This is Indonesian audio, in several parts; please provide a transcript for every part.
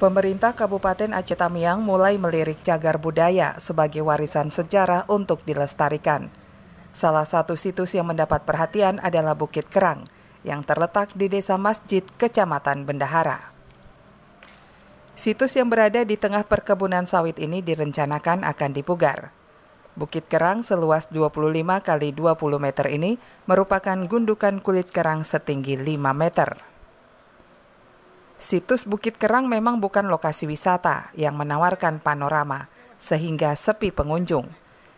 Pemerintah Kabupaten Aceh Tamiang mulai melirik cagar budaya sebagai warisan sejarah untuk dilestarikan. Salah satu situs yang mendapat perhatian adalah Bukit Kerang yang terletak di Desa Masjid, Kecamatan Bendahara. Situs yang berada di tengah perkebunan sawit ini direncanakan akan dipugar. Bukit Kerang seluas 25 x 20 meter ini merupakan gundukan kulit kerang setinggi 5 meter. Situs Bukit Kerang memang bukan lokasi wisata yang menawarkan panorama, sehingga sepi pengunjung.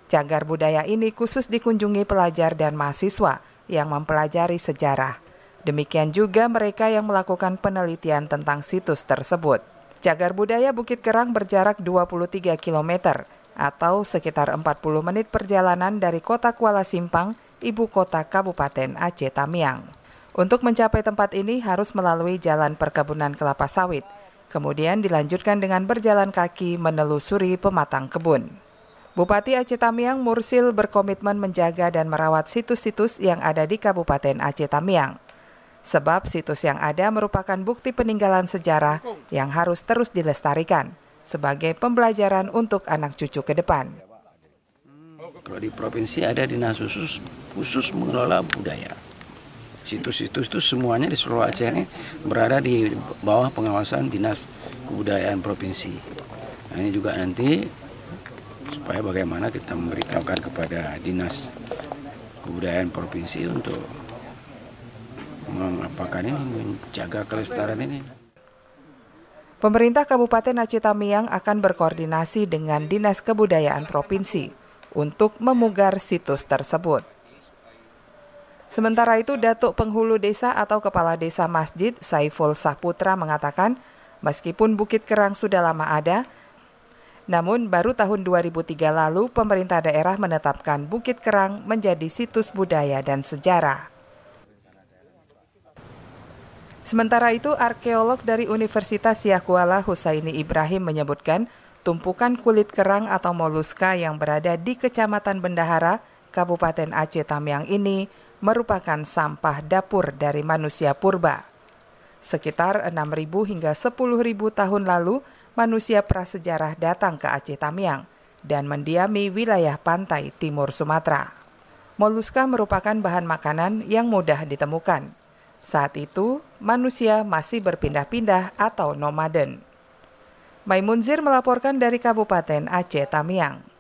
Cagar budaya ini khusus dikunjungi pelajar dan mahasiswa yang mempelajari sejarah. Demikian juga mereka yang melakukan penelitian tentang situs tersebut. Cagar budaya Bukit Kerang berjarak 23 km atau sekitar 40 menit perjalanan dari kota Kuala Simpang, ibu kota Kabupaten Aceh Tamiang. Untuk mencapai tempat ini harus melalui jalan perkebunan kelapa sawit, kemudian dilanjutkan dengan berjalan kaki menelusuri pematang kebun. Bupati Aceh Tamiang Mursil berkomitmen menjaga dan merawat situs-situs yang ada di Kabupaten Aceh Tamiang. Sebab situs yang ada merupakan bukti peninggalan sejarah yang harus terus dilestarikan sebagai pembelajaran untuk anak cucu ke depan. Kalau di provinsi ada dinas khusus, khusus mengelola budaya situs-situs itu semuanya di seluruh Aceh ini berada di bawah pengawasan Dinas Kebudayaan Provinsi. Nah, ini juga nanti supaya bagaimana kita memberitahukan kepada Dinas Kebudayaan Provinsi untuk mengapakan ini, menjaga kelestarian ini. Pemerintah Kabupaten Aceh Tamiang akan berkoordinasi dengan Dinas Kebudayaan Provinsi untuk memugar situs tersebut. Sementara itu, Datuk Penghulu Desa atau Kepala Desa Masjid Saiful Saputra mengatakan, meskipun Bukit Kerang sudah lama ada, namun baru tahun 2003 lalu pemerintah daerah menetapkan Bukit Kerang menjadi situs budaya dan sejarah. Sementara itu, arkeolog dari Universitas Yahkuala Husaini Ibrahim menyebutkan tumpukan kulit kerang atau moluska yang berada di Kecamatan Bendahara, Kabupaten Aceh Tamiang ini merupakan sampah dapur dari manusia purba. Sekitar 6.000 hingga 10.000 tahun lalu, manusia prasejarah datang ke Aceh Tamiang dan mendiami wilayah pantai timur Sumatera. Moluska merupakan bahan makanan yang mudah ditemukan. Saat itu, manusia masih berpindah-pindah atau nomaden. Maimunzir melaporkan dari Kabupaten Aceh Tamiang.